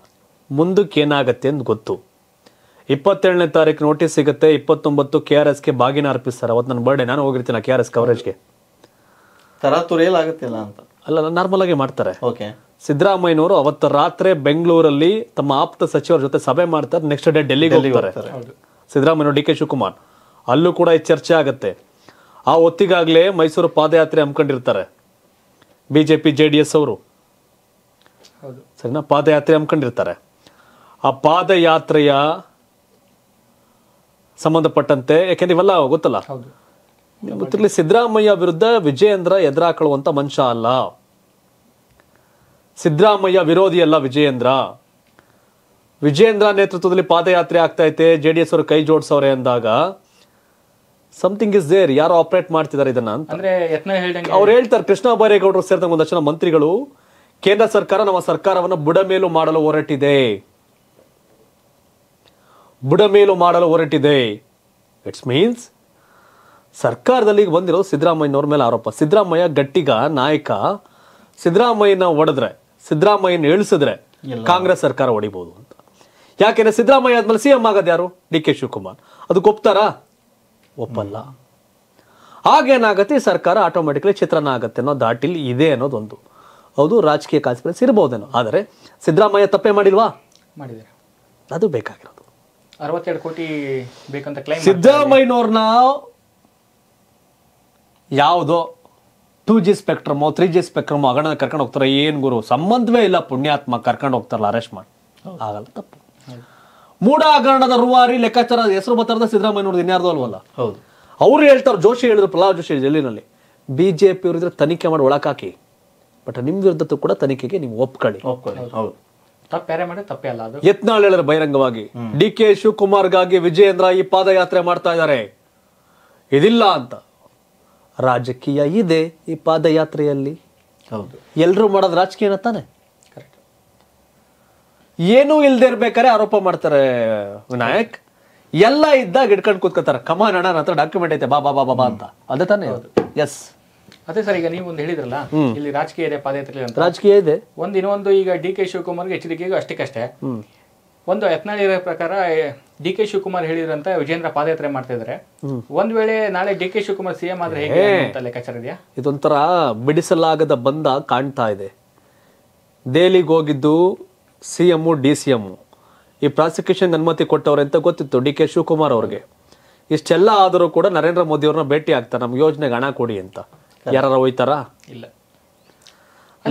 ಮುಂದಕ್ಕೆ ಏನಾಗತ್ತೆ ಅಂತ ಗೊತ್ತು ಇಪ್ಪತ್ತೇಳನೇ ತಾರೀಕು ನೋಟಿಸ್ ಸಿಗುತ್ತೆ ಇಪ್ಪತ್ತೊಂಬತ್ತು ಕೆ ಆರ್ ಎಸ್ಗೆ ಬಾಗಿನ ಅರ್ಪಿಸ್ತಾರೆ ಅವತ್ತು ನನ್ನ ಬರ್ಡೇ ನಾನು ಹೋಗಿರ್ತೀನಿ ಕೆ ಆರ್ ಎಸ್ ಕವರೇಜ್ಗೆ ತರಾತುರಿಯಲ್ಲಿ ಆಗುತ್ತಿಲ್ಲ ಅಂತ ಅಲ್ಲ ನಾರ್ಮಲ್ ಆಗಿ ಮಾಡ್ತಾರೆ ಓಕೆ ಸಿದ್ದರಾಮಯ್ಯನವರು ಅವತ್ತು ರಾತ್ರಿ ಬೆಂಗಳೂರಲ್ಲಿ ತಮ್ಮ ಆಪ್ತ ಸಚಿವರ ಜೊತೆ ಸಭೆ ಮಾಡ್ತಾರೆ ನೆಕ್ಸ್ಟ್ ಡೇ ಡೆಲ್ಲಿಗೆ ಹೋಗಿರ್ತಾರೆ ಸಿದ್ದರಾಮಯ್ಯ ಡಿ ಕೆ ಶಿವಕುಮಾರ್ ಅಲ್ಲೂ ಕೂಡ ಈ ಚರ್ಚೆ ಆಗುತ್ತೆ ಆ ಹೊತ್ತಿಗಾಗಲೇ ಮೈಸೂರು ಪಾದಯಾತ್ರೆ ಹಮ್ಮಿಕೊಂಡಿರ್ತಾರೆ B J P J D S ಅವರು ಸರಿನಾ ಪಾದಯಾತ್ರೆ ಹಮ್ಮಿಕೊಂಡಿರ್ತಾರೆ ಆ ಪಾದಯಾತ್ರೆಯ ಸಂಬಂಧಪಟ್ಟಂತೆ ಯಾಕೆಂದ್ರೆ ಇವೆಲ್ಲ ಗೊತ್ತಲ್ಲ ಗೊತ್ತಿರಲಿ ಸಿದ್ದರಾಮಯ್ಯ ವಿರುದ್ಧ ವಿಜಯೇಂದ್ರ ಎದುರಾಕೊಳ್ಳುವಂಥ ಮನುಷ್ಯ ಅಲ್ಲ ಸಿದ್ದರಾಮಯ್ಯ ವಿರೋಧಿ ಅಲ್ಲ ವಿಜಯೇಂದ್ರ ವಿಜಯೇಂದ್ರ ನೇತೃತ್ವದಲ್ಲಿ ಪಾದಯಾತ್ರೆ ಆಗ್ತಾ ಇದೆ ಜೆ ಡಿ ಎಸ್ ಅವರು ಕೈ ಜೋಡಿಸವ್ರೆ ಅಂದಾಗ ಸಮಥಿಂಗ್ ಇಸ್ ದೇರ್ ಯಾರು ಆಪರೇಟ್ ಮಾಡ್ತಿದ್ದಾರೆ ಇದನ್ನ ಅಂದ್ರೆ ಅವ್ರು ಹೇಳ್ತಾರೆ ಕೃಷ್ಣ ಬೈರೇಗೌಡರು ಸೇರಿದಂಗೆ ಒಂದಷ್ಟು ಮಂತ್ರಿಗಳು ಕೇಂದ್ರ ಸರ್ಕಾರ ನಮ್ಮ ಸರ್ಕಾರವನ್ನು ಬುಡಮೇಲು ಮಾಡಲು ಹೊರಟಿದೆ ಬುಡಮೇಲು ಮಾಡಲು ಹೊರಟಿದೆ ಇಟ್ಸ್ ಮೀನ್ಸ್ ಸರ್ಕಾರದಲ್ಲಿ ಬಂದಿರೋ ಸಿದ್ದರಾಮಯ್ಯನವ್ರ ಮೇಲೆ ಆರೋಪ ಸಿದ್ದರಾಮಯ್ಯ ಗಟ್ಟಿಗ ನಾಯಕ ಸಿದ್ದರಾಮಯ್ಯನ ಒಡೆದ್ರೆ ಸಿದ್ದರಾಮಯ್ಯನ ಇಳಿಸಿದ್ರೆ ಕಾಂಗ್ರೆಸ್ ಸರ್ಕಾರ ಹೊಡಿಬಹುದು ಅಂತ ಯಾಕೆಂದ್ರೆ ಸಿದ್ದರಾಮಯ್ಯ ಆದ್ಮೇಲೆ ಸಿ ಎಂ ಆಗೋದು ಯಾರು ಡಿ ಕೆ ಶಿವಕುಮಾರ್ ಅದಕ್ಕೆ ಒಪ್ತಾರಾ ಒಪ್ಪಲ್ಲ ಆಗೇನಾಗತ್ತೆ ಸರ್ಕಾರ ಆಟೋಮೆಟಿಕ್ಲಿ ಚಿತ್ರಣ ಆಗತ್ತೆ ಅನ್ನೋ ದಾಟಿಲಿ ಇದೆ ಅನ್ನೋದೊಂದು ಹೌದು ರಾಜಕೀಯ ಕಾನ್ಸಿಕ್ವೆನ್ಸ್ ಇರ್ಬೋದೇನೋ ಆದರೆ ಸಿದ್ದರಾಮಯ್ಯ ತಪ್ಪೇ ಮಾಡಿಲ್ವಾ ಮಾಡಿದ್ದಾರೆ ಅದು ಬೇಕಾಗಿರೋದು ಅರವತ್ತೆರಡು ಕೋಟಿ ಬೇಕಂತ ಕ್ಲೈಮ್ ಸಿದ್ದರಾಮಯ್ಯನವ್ರನ್ನ ಯಾವುದೋ ಟೂ ಜಿ ಸ್ಪೆಕ್ಟ್ರಮೋ ತ್ರೀ ಜಿ ಸ್ಪೆಕ್ಟ್ರಮೋ ಅಗಣ ಕರ್ಕೊಂಡು ಹೋಗ್ತಾರೆ ಏನು ಗುರು ಸಂಬಂಧವೇ ಇಲ್ಲ ಪುಣ್ಯಾತ್ಮ ಕರ್ಕೊಂಡು ಹೋಗ್ತಾರಲ್ಲ ಅರೆಸ್ಟ್ ಮಾಡಿ ಆಗಲ್ಲ ತಪ್ಪು ಮೂಡ ಹಗರಣದ ರೂವಾರಿ ಲೆಕ್ಕಾಚಾರ ಹೆಸರು ಬತ್ತಾರದ ಸಿದ್ದರಾಮಯ್ಯ ಇನ್ಯಾರ್ದು ಅಲ್ವಲ್ಲ ಹೌದು ಅವ್ರು ಹೇಳ್ತಾರೆ ಜೋಶಿ ಹೇಳಿದ್ರು ಪ್ರಹ್ಲಾದ್ ಜೋಶಿ ಜೈಲಿನಲ್ಲಿ ಬಿ ಜೆ ಪಿ ಅವರಿದ್ರೆ ತನಿಖೆ ಮಾಡಿ ಒಳಕಾಕಿ ಬಟ್ ನಿಮ್ ವಿರುದ್ಧದ್ದು ಕೂಡ ತನಿಖೆಗೆ ನೀವು ಒಪ್ಕೊಳ್ಳಿ ಹೌದು ಯತ್ನಾಳ್ ಹೇಳಿದ್ರೆ ಬಹಿರಂಗವಾಗಿ ಡಿ ಕೆ ಶಿವಕುಮಾರ್ಗಾಗಿ ವಿಜಯೇಂದ್ರ ಈ ಪಾದಯಾತ್ರೆ ಮಾಡ್ತಾ ಇದ್ದಾರೆ ಇದಿಲ್ಲ ಅಂತ ರಾಜಕೀಯ ಇದೆ ಈ ಪಾದಯಾತ್ರೆಯಲ್ಲಿ ಹೌದು ಎಲ್ಲರೂ ಮಾಡೋದು ರಾಜಕೀಯನ ತಾನೆ ಏನೂ ಇಲ್ದೇ ಇರ್ಬೇಕಾರೆ ಆರೋಪ ಮಾಡ್ತಾರೆ ವಿನಾಯಕ್ ಎಲ್ಲ ಇದ್ದಾಗ ಹಿಡ್ಕೊಂಡು ಕೂತ್ಕೋತಾರೆ ಕಮಾನ್ ಅಣ್ಣ ಹತ್ರ ಡಾಕ್ಯುಮೆಂಟ್ ಐತೆ ಬಾ ಬಾ ಬಾ ಬಾ ಅಂತ ಅದೇ ತಾನೇ ಎಸ್ ಅದೇ ಸರ್ ಈಗ ನೀವು ಒಂದು ಹೇಳಿದ್ರಲ್ಲ ಇಲ್ಲಿ ರಾಜಕೀಯ ಇದೆ ಪಾದಯಾತ್ರೆ ಅಂತ ರಾಜಕೀಯ ಇದೆ ಒಂದು ಇನ್ನೊಂದು ಈಗ ಡಿ ಕೆ ಶಿವಕುಮಾರ್ಗೆ ಎಚ್ ಡಿ ಅಷ್ಟಕ್ಕಷ್ಟೇ ಒಂದು ಯತ್ನಾಳಿ ಪ್ರಕಾರ ಡಿ ಕೆ ಶಿವಕುಮಾರ್ ಹೇಳಿದ್ರಂತ ವಿಜೇಂದ್ರ ಪಾದಯಾತ್ರೆ ಮಾಡ್ತಾ ಇದ್ರೆ ಒಂದ್ ವೇಳೆ ನಾಳೆ ಡಿ ಕೆ ಶಿವಕುಮಾರ್ ಸಿಎಂ ಆದ್ರೆ ಹೇಗೆ ಅಂತ ಲೆಕ್ಕಾಚಾರ ಇದೆಯಾ ಇದೊಂಥರ ಬಿಡಿಸಲಾಗದ ಬಂದ ಕಾಣ್ತಾ ಇದೆ ದೆಹಲಿಗೆ ಹೋಗಿದ್ದು C M D C M ಈ ಪ್ರಾಸಿಕ್ಯೂಷನ್ ಅನುಮತಿ ಕೊಟ್ಟವ್ರೆ ಅಂತ ಗೊತ್ತಿತ್ತು ಡಿ ಕೆ ಶಿವಕುಮಾರ್ ಅವ್ರಿಗೆ ಇಷ್ಟೆಲ್ಲ ಆದರೂ ಕೂಡ ನರೇಂದ್ರ ಮೋದಿ ಅವ್ರನ್ನ ಭೇಟಿ ಆಗ್ತಾರೆ ನಮ್ಮ ಯೋಜನೆಗೆ ಹಣ ಕೊಡಿ ಅಂತ ಯಾರು ಹೋಯ್ತಾರ ಇಲ್ಲ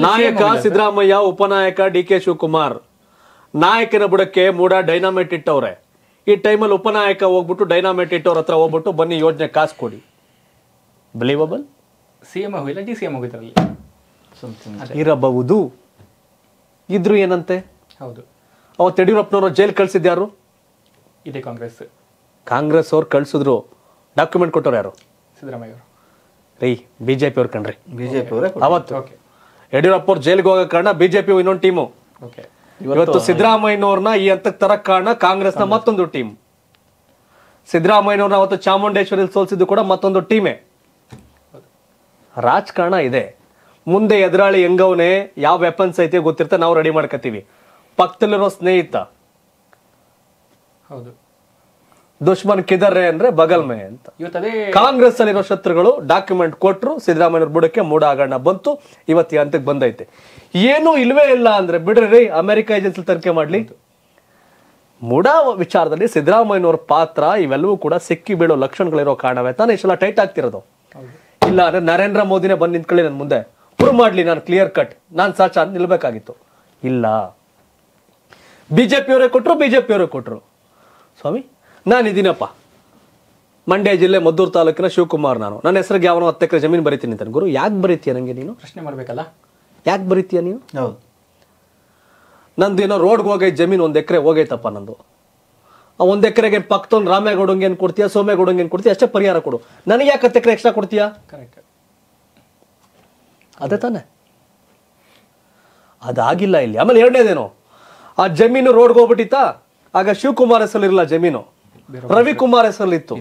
ನಾಯಕ ಸಿದ್ದರಾಮಯ್ಯ ಉಪನಾಯಕ ಡಿ ಕೆ ಶಿವಕುಮಾರ್ ನಾಯಕನ ಬುಡಕ್ಕೆ ಮೂಡ ಡೈನಾಮೈಟ್ ಇಟ್ಟವ್ರೆ ಈ ಟೈಮಲ್ಲಿ ಉಪನಾಯಕ ಹೋಗ್ಬಿಟ್ಟು ಡೈನಾಮೈಟ್ ಇಟ್ಟವ್ರ ಹತ್ರ ಹೋಗ್ಬಿಟ್ಟು ಬನ್ನಿ ಯೋಜನೆ ಕಾಸು ಕೊಡಿ ಬಿಲೀವಬಲ್ ಸಿ ಎಂ ಹೋಗಿಲ್ಲ ಡಿ ಸಿ ಎಂ ಹೋಗಿದ್ರಲ್ಲಿ ಇರಬಹುದು ಇದ್ರು ಏನಂತೆ ಹೌದು ಅವತ್ತು ಯಡಿಯೂರಪ್ಪನವರು ಜೈಲ್ ಯಾರು ಇದೇ ಕಾಂಗ್ರೆಸ್ ಕಾಂಗ್ರೆಸ್ ಅವ್ರು ಕಳ್ಸಿದ್ರು ಡಾಕ್ಯುಮೆಂಟ್ ಕೊಟ್ಟವ್ರು ಯಾರು ಸಿದ್ದರಾಮಯ್ಯ ರೀ ಬಿ ಜೆ ಪಿ ಅವ್ರು ಕಣ್ರಿ ಬಿ ಜೆ ಪಿ ಅವತ್ತು ಓಕೆ ಅವ್ರು ಜೈಲಿಗೆ ಹೋಗೋ ಕಾರಣ ಬಿ ಜೆ ಪಿ ಇನ್ನೊಂದು ಟೀಮು ಇವತ್ತು ಸಿದ್ದರಾಮಯ್ಯನವ್ರನ್ನ ಈ ಹಂತಕ್ಕೆ ತರ ಕಾರಣ ಕಾಂಗ್ರೆಸ್ನ ಮತ್ತೊಂದು ಟೀಮ್ ಸಿದ್ದರಾಮಯ್ಯನವ್ರನ್ನ ಅವತ್ತು ಚಾಮುಂಡೇಶ್ವರಿ ಸೋಲ್ಸಿದ್ದು ಕೂಡ ಮತ್ತೊಂದು ಟೀಮೇ ರಾಜಕಾರಣ ಇದೆ ಮುಂದೆ ಎದುರಾಳಿ ಹೆಂಗವನೇ ಯಾವ ವೆಪನ್ಸ್ ಐತೆ ಗೊತ್ತಿರ್ತ ನಾವು ರೆಡಿ ಮಾಡ್ಕೋತೀವಿ ಪಕ್ತಲಿರೋ ಸ್ನೇಹಿತ ಹೌದು ದುಶ್ಮನ್ ಕಿದರ್ರೆ ಅಂದ್ರೆ ಬಗಲ್ಮೆ ಅಂತ ಕಾಂಗ್ರೆಸ್ ಅಲ್ಲಿರೋ ಶತ್ರುಗಳು ಡಾಕ್ಯುಮೆಂಟ್ ಕೊಟ್ಟರು ಸಿದ್ದರಾಮಯ್ಯ ಬುಡಕ್ಕೆ ಮೂಡ ಹಗರಣ ಬಂತು ಇವತ್ತಿ ಹಂತಕ್ಕೆ ಬಂದೈತೆ ಏನು ಇಲ್ವೇ ಇಲ್ಲ ಅಂದ್ರೆ ಬಿಡ್ರಿ ಅಮೆರಿಕ ಏಜೆನ್ಸಿ ತನಿಖೆ ಮಾಡ್ಲಿ ಮೂಡ ವಿಚಾರದಲ್ಲಿ ಸಿದ್ದರಾಮಯ್ಯವ್ರ ಪಾತ್ರ ಇವೆಲ್ಲವೂ ಕೂಡ ಸಿಕ್ಕಿ ಬೀಳೋ ಲಕ್ಷಣಗಳಿರೋ ಕಾರಣವೇ ತಾನೇ ಇಷ್ಟೆಲ್ಲ ಟೈಟ್ ಆಗ್ತಿರೋದು ಇಲ್ಲ ಅಂದ್ರೆ ನರೇಂದ್ರ ಮೋದಿನೇ ಬಂದು ನಿಂತ್ಕೊಳ್ಳಿ ನನ್ನ ಮುಂದೆ ಪ್ರೂವ್ ಮಾಡ್ಲಿ ನಾನು ಕ್ಲಿಯರ್ ಕಟ್ ನಾನು ಸಾಚ ನಿಲ್ಬೇಕಾಗಿತ್ತು ಇಲ್ಲ ಬಿ ಜೆ ಕೊಟ್ಟರು ಬಿ ಜೆ ಕೊಟ್ಟರು ಸ್ವಾಮಿ ನಾನು ನಾನಿದ್ದೀನಪ್ಪ ಮಂಡ್ಯ ಜಿಲ್ಲೆ ಮದ್ದೂರು ತಾಲೂಕಿನ ಶಿವಕುಮಾರ್ ನಾನು ನನ್ನ ಹೆಸರಿಗೆ ಯಾವನೋ ಹತ್ತು ಎಕರೆ ಜಮೀನು ಬರೀತೀನಿ ಅಂತ ಗುರು ಯಾಕೆ ಬರೀತೀಯ ನನಗೆ ನೀನು ಪ್ರಶ್ನೆ ಮಾಡಬೇಕಲ್ಲ ಯಾಕೆ ಬರೀತೀಯ ನೀನು ಹೌದು ನಂದು ಏನೋ ರೋಡ್ಗೆ ಹೋಗೈತೆ ಜಮೀನು ಒಂದು ಎಕರೆ ಹೋಗೈತಪ್ಪ ನಂದು ಆ ಒಂದು ಎಕರೆಗೆ ಪಕ್ಕದೊಂದು ರಾಮೇಗೌಡಂಗೆ ಏನು ಕೊಡ್ತೀಯಾ ಸೋಮೇಗೌಡಂಗೆ ಏನು ಕೊಡ್ತೀಯ ಅಷ್ಟೇ ಪರಿಹಾರ ಕೊಡು ನನಗೆ ಯಾಕೆ ಹತ್ತು ಎಕರೆ ಎಕ್ಸ್ಟ್ರಾ ಕೊಡ್ತೀಯಾ ಕರೆಕ್ಟ್ ಅದೇ ತಾನೆ ಅದಾಗಿಲ್ಲ ಇಲ್ಲಿ ಆಮೇಲೆ ಎರಡನೇದೇನು ಆ ಜಮೀನು ರೋಡ್ಗೆ ಹೋಗ್ಬಿಟ್ಟಿತ್ತ ಆಗ ಶಿವಕುಮಾರ್ ಹೆಸರಲ್ಲಿರಲ್ಲ ಜಮೀನು ರವಿಕುಮಾರ್ ಹೆಸರಲ್ಲಿತ್ತು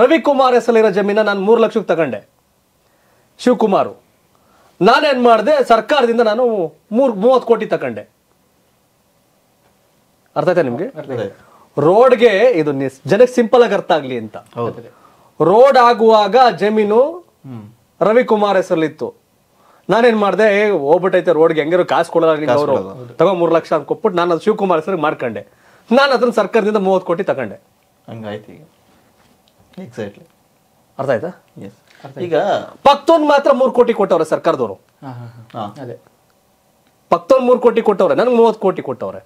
ರವಿಕುಮಾರ್ ಹೆಸರಲ್ಲಿರೋ ಜಮೀನ ನಾನು ಮೂರು ಲಕ್ಷಕ್ಕೆ ತಗೊಂಡೆ ಶಿವಕುಮಾರು ನಾನೇನ್ ಮಾಡಿದೆ ಸರ್ಕಾರದಿಂದ ನಾನು ಮೂರ್ ಮೂವತ್ತು ಕೋಟಿ ತಗೊಂಡೆ ಅರ್ಥ ಆಯ್ತಾ ನಿಮಗೆ ರೋಡ್ಗೆ ಇದು ಜನಕ್ಕೆ ಸಿಂಪಲ್ ಆಗಿ ಅರ್ಥ ಆಗಲಿ ಅಂತ ರೋಡ್ ಆಗುವಾಗ ಜಮೀನು ರವಿಕುಮಾರ್ ಹೆಸರಲ್ಲಿತ್ತು ನಾನೇನ್ ಮಾಡಿದೆ ಹೋಗ್ಬಿಟ್ಟೈತೆ ರೋಡ್ಗೆ ಹೆಂಗಿರೋ ಕಾಸು ಕೊಡಲ್ಲ ಅವರು ತಗೋ ಮೂರು ಲಕ್ಷ ಅಂತ ಕೊಟ್ಬಿಟ್ಟು ನಾನು ಅದು ಶಿವಕುಮಾರ್ ಸರ್ ಮಾಡ್ಕೊಂಡೆ ನಾನು ಅದನ್ನ ಸರ್ಕಾರದಿಂದ ಮೂವತ್ತು ಕೋಟಿ ತಗೊಂಡೆ ಹಂಗಾಯ್ತು ಎಕ್ಸಾಕ್ಟ್ಲಿ ಅರ್ಥ ಆಯ್ತಾ ಈಗ ಪಕ್ತೊಂದು ಮಾತ್ರ ಮೂರು ಕೋಟಿ ಕೊಟ್ಟವ್ರೆ ಸರ್ಕಾರದವರು ಪಕ್ತೊಂದು ಮೂರು ಕೋಟಿ ಕೊಟ್ಟವ್ರೆ ನನಗೆ ಮೂವತ್ತು ಕೋಟಿ ಕೊಟ್ಟವ್ರೆ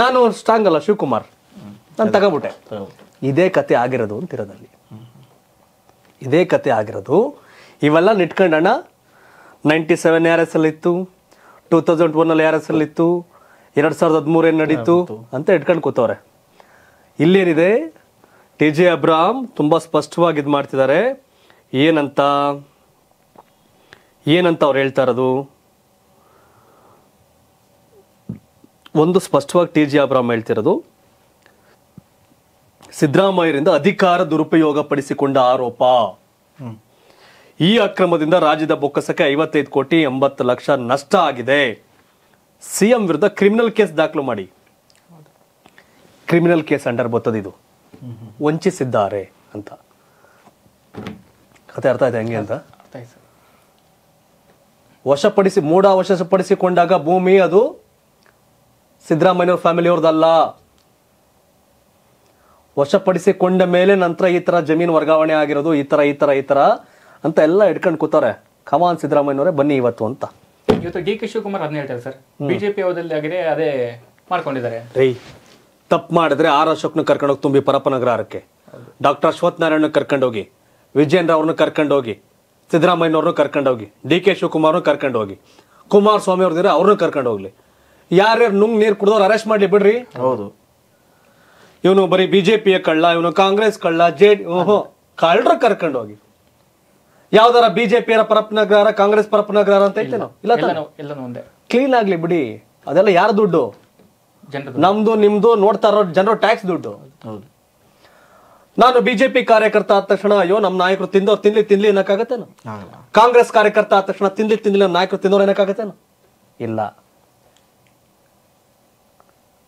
ನಾನು ಸ್ಟ್ರಾಂಗ್ ಅಲ್ಲ ಶಿವಕುಮಾರ್ ನಾನು ತಗೋಬಿಟ್ಟೆ ಇದೇ ಕತೆ ಆಗಿರೋದು ಅಂತಿರೋದಲ್ಲಿ ಇದೇ ಕತೆ ಆಗಿರೋದು ಇವೆಲ್ಲ ನಿಟ್ಕೊಂಡಣ್ಣ ನೈಂಟಿ ಸೆವೆನ್ ಆರ್ ಎಸ್ ಅಲ್ಲಿ ಇತ್ತು ಟೂ ತೌಸಂಡ್ ಒನ್ ಅಲ್ಲಿ ಆರ್ ಎಸ್ ಅಲ್ಲಿ ಇತ್ತು ಎರಡು ಸಾವಿರದ ಹದಿಮೂರು ಏನು ನಡೀತು ಅಂತ ಇಟ್ಕೊಂಡು ಕೂತವ್ರೆ ಇಲ್ಲೇನಿದೆ ಟಿ ಜೆ ಅಬ್ರಾಮ್ ತುಂಬ ಸ್ಪಷ್ಟವಾಗಿ ಇದು ಮಾಡ್ತಿದ್ದಾರೆ ಏನಂತ ಏನಂತ ಅವ್ರು ಹೇಳ್ತಾ ಇರೋದು ಒಂದು ಸ್ಪಷ್ಟವಾಗಿ ಟಿ ಜಿ ಅಬ್ರಾಮ್ ಹೇಳ್ತಿರೋದು ಸಿದ್ದರಾಮಯ್ಯರಿಂದ ಅಧಿಕಾರ ದುರುಪಯೋಗ ಪಡಿಸಿಕೊಂಡ ಆರೋಪ ಈ ಅಕ್ರಮದಿಂದ ರಾಜ್ಯದ ಬೊಕ್ಕಸಕ್ಕೆ ಐವತ್ತೈದು ಕೋಟಿ ಎಂಬತ್ತು ಲಕ್ಷ ನಷ್ಟ ಆಗಿದೆ ಸಿಎಂ ವಿರುದ್ಧ ಕ್ರಿಮಿನಲ್ ಕೇಸ್ ದಾಖಲು ಮಾಡಿ ಕ್ರಿಮಿನಲ್ ಕೇಸ್ ಅಂಡರ್ ಇದು ವಂಚಿಸಿದ್ದಾರೆ ಅಂತ ಕತೆ ಅರ್ಥ ಆಯ್ತಾ ಹೆಂಗೆ ಅಂತ ವಶಪಡಿಸಿ ಮೂಡ ವಶಪಡಿಸಿಕೊಂಡಾಗ ಭೂಮಿ ಅದು ಸಿದ್ದರಾಮಯ್ಯವ್ರ ಫ್ಯಾಮಿಲಿಯವ್ರದ್ದಲ್ಲ ವಶಪಡಿಸಿಕೊಂಡ ಮೇಲೆ ನಂತರ ಈ ತರ ಜಮೀನು ವರ್ಗಾವಣೆ ಆಗಿರೋದು ಈ ತರ ಈ ತರ ಈ ತರ ಅಂತ ಎಲ್ಲ ಇಟ್ಕೊಂಡು ಕೂತಾರೆ ಕಮಾನ್ ಸಿದ್ದರಾಮಯ್ಯನವರೇ ಬನ್ನಿ ಇವತ್ತು ಅಂತ ಇವತ್ತು ಡಿ ಕೆ ಶಿವಕುಮಾರ್ ಅದನ್ನ ಹೇಳ್ತಾರೆ ಸರ್ ಬಿಜೆಪಿ ಅವರಲ್ಲಿ ಆಗಿದೆ ಅದೇ ಮಾಡ್ಕೊಂಡಿದ್ದಾರೆ ರೀ ತಪ್ಪು ಮಾಡಿದ್ರೆ ಆರ್ ಅಶೋಕ್ನ ಕರ್ಕೊಂಡೋಗಿ ತುಂಬಿ ಪರಪನಗರಕ್ಕೆ ಡಾಕ್ಟರ್ ಅಶ್ವಥ್ ನಾರಾಯಣ ಕರ್ಕೊಂಡೋಗಿ ವಿಜಯೇಂದ್ರ ಅವ್ರನ್ನ ಕರ್ಕೊಂಡೋಗಿ ಕರ್ಕೊಂಡು ಕರ್ಕೊಂಡೋಗಿ ಡಿ ಕೆ ಹೋಗಿ ಕುಮಾರ್ ಸ್ವಾಮಿ ಕುಮಾರಸ್ವಾಮಿ ಅವ್ರದಿರ ಅವ್ರನ್ನೂ ಹೋಗ್ಲಿ ಯಾರ್ಯಾರು ನುಂಗ್ ನೀರು ಕುಡಿದವ್ರು ಅರೆಸ್ಟ್ ಮಾಡಲಿ ಬಿಡ್ರಿ ಹೌದು ಇವನು ಬರೀ ಬಿಜೆಪಿಯ ಕಳ್ಳ ಇವನು ಕಾಂಗ್ರೆಸ್ ಕಳ್ಳ ಜೆ ಓಹೋ ಕಳ್ಳರು ಕರ್ಕೊಂಡೋಗಿ ಯಾವ್ದಾರ ಬಿಜೆಪಿಯರ ಪರಪ್ನಗ್ರಹರ ಕಾಂಗ್ರೆಸ್ ಪರಪ್ನಗ್ರಹರ ಅಂತ ಹೇಳ್ತೇನೆ ಇಲ್ಲ ಕ್ಲೀನ್ ಆಗ್ಲಿ ಬಿಡಿ ಅದೆಲ್ಲ ಯಾರ ದುಡ್ಡು ನಮ್ದು ನಿಮ್ದು ನೋಡ್ತಾ ಇರೋ ಜನರು ಟ್ಯಾಕ್ಸ್ ದುಡ್ಡು ನಾನು ಬಿಜೆಪಿ ಕಾರ್ಯಕರ್ತ ಆದ ತಕ್ಷಣ ಅಯ್ಯೋ ನಮ್ಮ ನಾಯಕರು ತಿಂದವ್ರು ತಿನ್ಲಿ ತಿನ್ಲಿ ಅನ್ನಕ್ಕಾಗತ್ತೇನು ಕಾಂಗ್ರೆಸ್ ಕಾರ್ಯಕರ್ತ ಆದ ತಕ್ಷಣ ತಿನ್ಲಿ ತಿನ್ಲಿ ನಮ್ಮ ನಾಯಕರು ತಿನ್ನೋರು ಏನಕ್ಕಾಗತ್ತೇನು ಇಲ್ಲ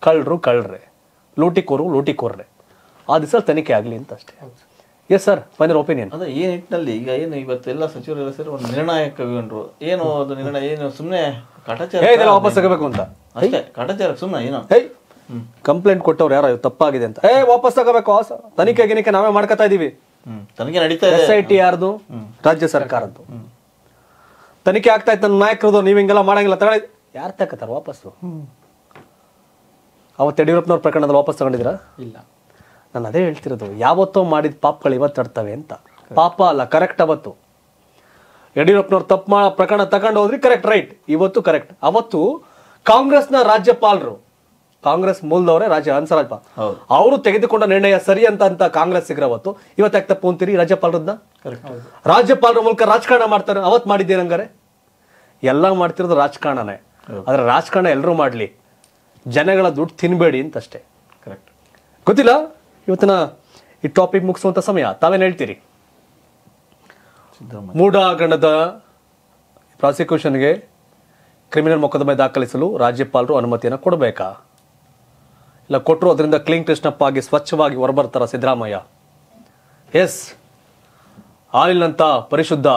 ಕಳ್ಳರು ಕಳ್ರೆ ಲೂಟಿ ಲೂಟಿಕೋರ್ರೆ ಆ ದಿವಸ ತನಿಖೆ ಆಗ್ಲಿ ಅಂತ ಅಷ್ಟೇ ಎಸ್ ಸರ್ ಫೈನರ್ ಒಪಿನಿಯನ್ ಅದೇ ಈ ನಿಟ್ಟಿನಲ್ಲಿ ಈಗ ಏನು ಇವತ್ತು ಇವತ್ತೆಲ್ಲ ಸಚಿವರೆಲ್ಲ ಸೇರಿ ಒಂದು ನಿರ್ಣಯ ಕೈಗೊಂಡ್ರು ಏನು ಅದು ನಿರ್ಣಯ ಏನು ಸುಮ್ಮನೆ ಕಟಚಾರ ವಾಪಸ್ ತಗೋಬೇಕು ಅಂತ ಅಷ್ಟೇ ಕಟಚಾರ ಸುಮ್ಮನೆ ಏನೋ ಕಂಪ್ಲೇಂಟ್ ಕೊಟ್ಟವ್ರು ಯಾರೋ ತಪ್ಪಾಗಿದೆ ಅಂತ ಏ ವಾಪಸ್ ತಗೋಬೇಕು ತನಿಖೆ ಗಿನಿಕೆ ನಾವೇ ಮಾಡ್ಕೊತಾ ಇದೀವಿ ತನಿಖೆ ನಡೀತಾ ಎಸ್ ಐ ಟಿ ಯಾರ್ದು ರಾಜ್ಯ ಸರ್ಕಾರದ್ದು ತನಿಖೆ ಆಗ್ತಾ ಇತ್ತು ನಾಯಕರದು ನೀವು ಹಿಂಗೆಲ್ಲ ಮಾಡಂಗಿಲ್ಲ ತಗೊಳ್ಳಿ ಯಾರು ತಗೋತಾರ ವಾಪಸ್ಸು ಅವತ್ತು ಯಡಿಯೂರಪ್ಪನವ್ರ ಪ್ರಕರಣದಲ್ಲಿ ವಾಪಸ್ ತಗೊಂಡಿದ್ದೀರಾ ಇಲ್ಲ ನಾನು ಅದೇ ಹೇಳ್ತಿರೋದು ಯಾವತ್ತೋ ಮಾಡಿದ ಪಾಪಗಳು ಇವತ್ತು ಇರ್ತವೆ ಅಂತ ಪಾಪ ಅಲ್ಲ ಕರೆಕ್ಟ್ ಅವತ್ತು ಯಡಿಯೂರಪ್ಪನವ್ರು ತಪ್ಪು ಮಾಡೋ ಪ್ರಕರಣ ತಗೊಂಡು ಹೋದ್ರೆ ಕರೆಕ್ಟ್ ರೈಟ್ ಇವತ್ತು ಕರೆಕ್ಟ್ ಅವತ್ತು ಕಾಂಗ್ರೆಸ್ನ ರಾಜ್ಯಪಾಲರು ಕಾಂಗ್ರೆಸ್ ಮೂಲದವರೇ ರಾಜ್ಯ ಹನ್ಸರಾಜ್ಪ ಅವರು ತೆಗೆದುಕೊಂಡ ನಿರ್ಣಯ ಸರಿ ಅಂತ ಅಂತ ಕಾಂಗ್ರೆಸ್ ಅವತ್ತು ಇವತ್ತು ಯಾಕೆ ತಪ್ಪು ಅಂತೀರಿ ರಾಜ್ಯಪಾಲರನ್ನ ರಾಜ್ಯಪಾಲರ ಮೂಲಕ ರಾಜಕಾರಣ ಮಾಡ್ತಾರೆ ಅವತ್ತು ಮಾಡಿದ್ದೀರ ಹಂಗಾರೆ ಎಲ್ಲ ಮಾಡ್ತಿರೋದು ರಾಜಕಾರಣನೇ ಆದರೆ ರಾಜಕಾರಣ ಎಲ್ಲರೂ ಮಾಡಲಿ ಜನಗಳ ದುಡ್ಡು ತಿನ್ಬೇಡಿ ಅಂತಷ್ಟೇ ಕರೆಕ್ಟ್ ಗೊತ್ತಿಲ್ಲ ಇವತ್ತಿನ ಈ ಟಾಪಿಕ್ ಮುಗಿಸುವಂತ ಸಮಯ ತಾವೇನು ಹೇಳ್ತೀರಿ ಮೂಢ ಪ್ರಾಸಿಕ್ಯೂಷನ್ಗೆ ಕ್ರಿಮಿನಲ್ ಮೊಕದ್ದಮೆ ದಾಖಲಿಸಲು ರಾಜ್ಯಪಾಲರು ಅನುಮತಿಯನ್ನು ಕೊಡಬೇಕಾ ಇಲ್ಲ ಕೊಟ್ಟರು ಅದರಿಂದ ಕ್ಲೀನ್ ಕೃಷ್ಣಪ್ಪ ಆಗಿ ಸ್ವಚ್ಛವಾಗಿ ಹೊರಬರ್ತಾರ ಸಿದ್ದರಾಮಯ್ಯ ಎಸ್ ಆಯಿಲ್ನಂಥ ಪರಿಶುದ್ಧ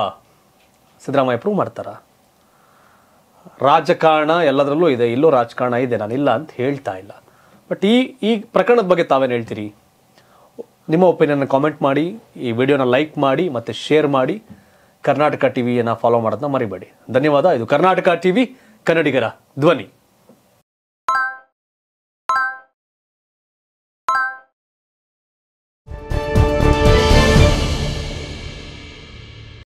ಸಿದ್ದರಾಮಯ್ಯ ಪ್ರೂವ್ ಮಾಡ್ತಾರ ರಾಜಕಾರಣ ಎಲ್ಲದರಲ್ಲೂ ಇದೆ ಇಲ್ಲೂ ರಾಜಕಾರಣ ಇದೆ ನಾನು ಇಲ್ಲ ಅಂತ ಹೇಳ್ತಾ ಇಲ್ಲ ಬಟ್ ಈ ಈ ಪ್ರಕರಣದ ಬಗ್ಗೆ ತಾವೇನು ಹೇಳ್ತೀರಿ ನಿಮ್ಮ ಒಪಿನಿಯನ್ನ ಕಾಮೆಂಟ್ ಮಾಡಿ ಈ ವಿಡಿಯೋನ ಲೈಕ್ ಮಾಡಿ ಮತ್ತು ಶೇರ್ ಮಾಡಿ ಕರ್ನಾಟಕ ಟಿ ಫಾಲೋ ಮಾಡೋದನ್ನ ಮರಿಬೇಡಿ ಧನ್ಯವಾದ ಇದು ಕರ್ನಾಟಕ ಟಿ ವಿ ಕನ್ನಡಿಗರ ಧ್ವನಿ